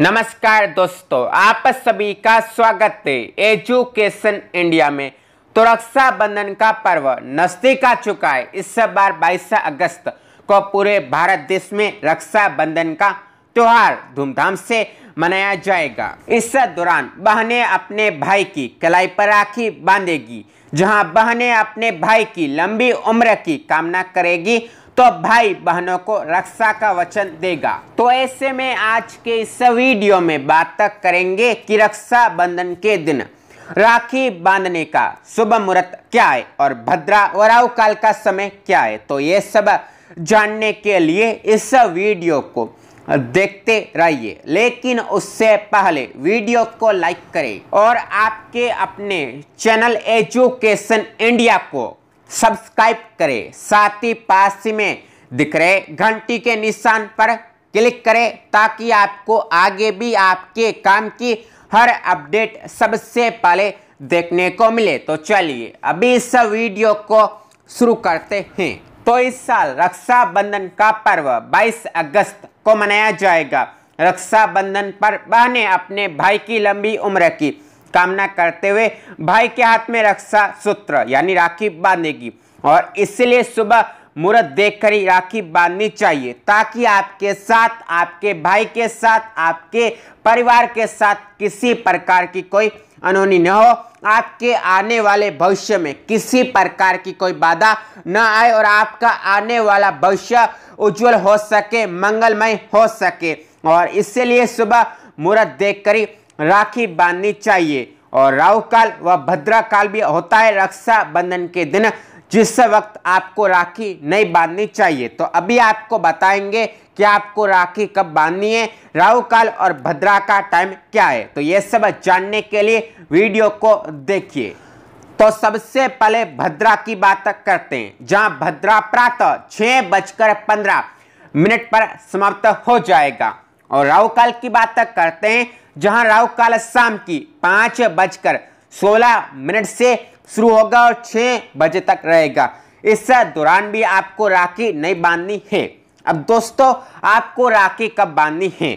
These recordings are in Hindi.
नमस्कार दोस्तों आप सभी का स्वागत है एजुकेशन इंडिया में तो रक्षाबंधन का पर्व नजदीक आ चुका है इस बार 22 अगस्त को पूरे भारत देश में रक्षाबंधन का त्यौहार धूमधाम से मनाया जाएगा इस दौरान बहनें अपने भाई की कलाई पर राखी बांधेगी जहां बहनें अपने भाई की लंबी उम्र की कामना करेगी तो भाई बहनों को रक्षा का वचन देगा तो ऐसे में आज के इस वीडियो में बात तक करेंगे कि रक्षा बंधन के दिन राखी बांधने का शुभ मुहूर्त क्या है और भद्रा वराव काल का समय क्या है तो ये सब जानने के लिए इस वीडियो को देखते रहिए लेकिन उससे पहले वीडियो को लाइक करें और आपके अपने चैनल एजुकेशन इंडिया को सब्सक्राइब करें साथ ही पास में दिख रहे घंटी के निशान पर क्लिक करें ताकि आपको आगे भी आपके काम की हर अपडेट सबसे पहले देखने को मिले तो चलिए अभी इस वीडियो को शुरू करते हैं तो इस साल रक्षाबंधन का पर्व 22 अगस्त को मनाया जाएगा रक्षाबंधन पर बहने अपने भाई की लंबी उम्र की कामना करते हुए भाई के हाथ में रक्षा सूत्र यानी राखी बांधेगी और इसलिए सुबह मुहूर्त देखकर ही राखी बांधनी चाहिए ताकि आपके साथ आपके भाई के साथ आपके परिवार के साथ किसी प्रकार की कोई अनहोनी न हो आपके आने वाले भविष्य में किसी प्रकार की कोई बाधा न आए और आपका आने वाला भविष्य उज्जवल हो सके मंगलमय हो सके और इसलिए सुबह मुहूर्त देखकर ही राखी बांधनी चाहिए और राहु काल व भद्रा काल भी होता है रक्षा बंधन के दिन जिस वक्त आपको राखी नहीं बांधनी चाहिए तो अभी आपको बताएंगे कि आपको राखी कब बांधनी है राहु काल और भद्रा का टाइम क्या है तो ये सब जानने के लिए वीडियो को देखिए तो सबसे पहले भद्रा की बात करते हैं जहां भद्रा प्रातः छः बजकर पंद्रह मिनट पर समाप्त हो जाएगा और राहु काल की बात करते हैं जहां राहु काल शाम की पाँच बजकर सोलह मिनट से शुरू होगा और छह बजे तक रहेगा इस दौरान भी आपको राखी नहीं बांधनी है अब दोस्तों आपको राखी कब बांधनी है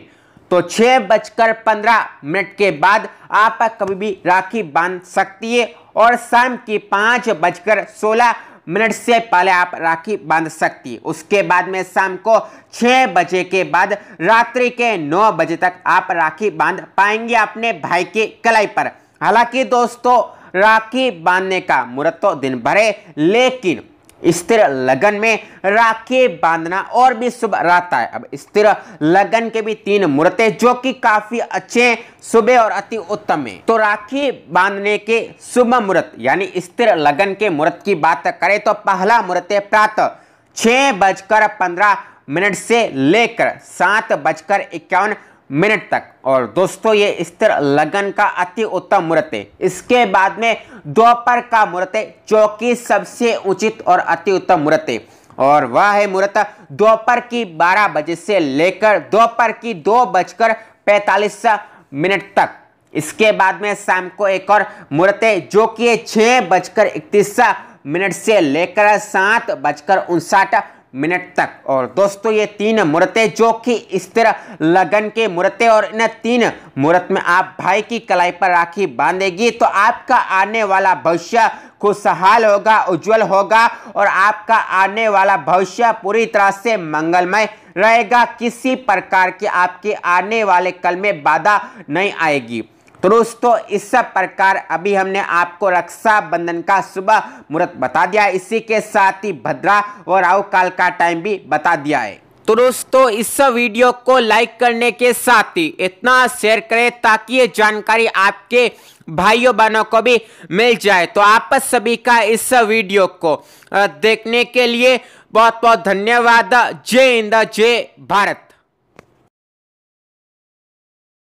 तो छह बजकर पंद्रह मिनट के बाद आप कभी भी राखी बांध सकती है और शाम की पाँच बजकर सोलह मिनट से पहले आप राखी बांध सकती उसके बाद में शाम को छः बजे के बाद रात्रि के नौ बजे तक आप राखी बांध पाएंगे अपने भाई के कलाई पर हालांकि दोस्तों राखी बांधने का मुहूर्त तो दिन भरे लेकिन स्थिर लगन में राखी बांधना और भी शुभ रहता है अब स्थिर लगन के भी तीन है जो कि काफी अच्छे शुभ और अति उत्तम है तो राखी बांधने के शुभ मुहूर्त यानी स्थिर लगन के मुहूर्त की बात करें तो पहला मुहूर्त है प्रातः छह बजकर पंद्रह मिनट से लेकर सात बजकर इक्यावन मिनट तक और दोस्तों ये स्थिर लगन का अति उत्तम मुहूर्त है इसके बाद में दोपहर का मुहूर्त है जो कि सबसे उचित और अति उत्तम मुहूर्त है और वह है मुहूर्त दोपहर की 12 बजे से लेकर दोपहर की दो बजकर पैंतालीस मिनट तक इसके बाद में शाम को एक और मुहूर्त है जो कि छः बजकर इकतीस मिनट से लेकर सात बजकर उनसठ मिनट तक और दोस्तों ये तीन मूर्तें जो कि इस तरह लगन के मूर्तें और इन तीन मूर्त में आप भाई की कलाई पर राखी बांधेगी तो आपका आने वाला भविष्य खुशहाल होगा उज्जवल होगा और आपका आने वाला भविष्य पूरी तरह से मंगलमय रहेगा किसी प्रकार की आपके आने वाले कल में बाधा नहीं आएगी तो दोस्तों इस सब प्रकार अभी हमने आपको रक्षाबंधन का शुभ मुहूर्त बता दिया है इसी के साथ ही भद्रा और राहु काल का टाइम भी बता दिया है तो दोस्तों इस वीडियो को लाइक करने के साथ ही इतना शेयर करें ताकि ये जानकारी आपके भाइयों बहनों को भी मिल जाए तो आप सभी का इस वीडियो को देखने के लिए बहुत बहुत धन्यवाद जय हिंद जय भारत